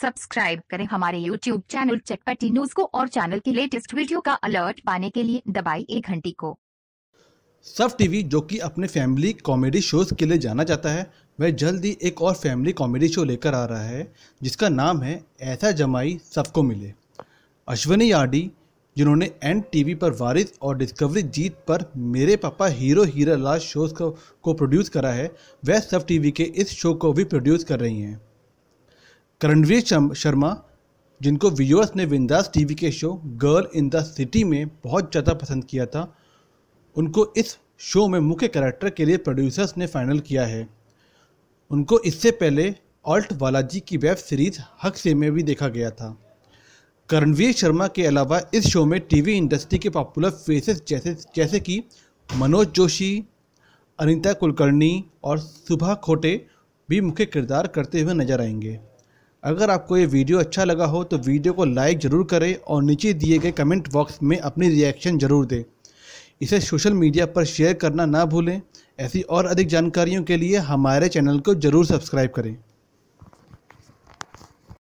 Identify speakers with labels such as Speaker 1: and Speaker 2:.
Speaker 1: subscribe करें हमारे YouTube channel चटपटी न्यूज को और चैनल की लेटेस्ट वीडियो का अलर्ट पाने के लिए दबाई एक घंटी को
Speaker 2: सब टीवी जो कि अपने फैमिली कॉमेडी शोज के लिए जाना जाता है वह जल्द ही एक और फैमिली कॉमेडी शो लेकर आ रहा है जिसका नाम है ऐसा जमाई सबको मिले अश्वनी आडी जिन्होंने एन टीवी पर वारिस और डिस्कवरी जीत पर मेरे पापा हीरो हीरा लाल शोज को, को प्रोड्यूस करा है वह सब टीवी के इस शो को भी प्रोड्यूस कर रही हैं करणवीर शर्मा जिनको व्यूअर्स ने विंदास टीवी के show girl in the city में बहुत ज़्यादा पसंद किया था उनको इस शो में मुख्य कैरेक्टर के लिए प्रोड्यूसर्स ने फाइनल किया है उनको इससे पहले ऑल्ट बालाजी की वेब सीरीज़ हक से में भी देखा गया था करणवीर शर्मा के अलावा इस शो में टीवी इंडस्ट्री के पॉपुलर फेसेस जैसे जैसे कि मनोज जोशी अनिता कुलकर्णी और सुबह खोटे भी मुख्य किरदार करते हुए नजर आएंगे अगर आपको ये वीडियो अच्छा लगा हो तो वीडियो को लाइक ज़रूर करें और नीचे दिए गए कमेंट बॉक्स में अपनी रिएक्शन ज़रूर दें इसे सोशल मीडिया पर शेयर करना ना भूलें ऐसी और अधिक जानकारियों के लिए हमारे चैनल को ज़रूर सब्सक्राइब करें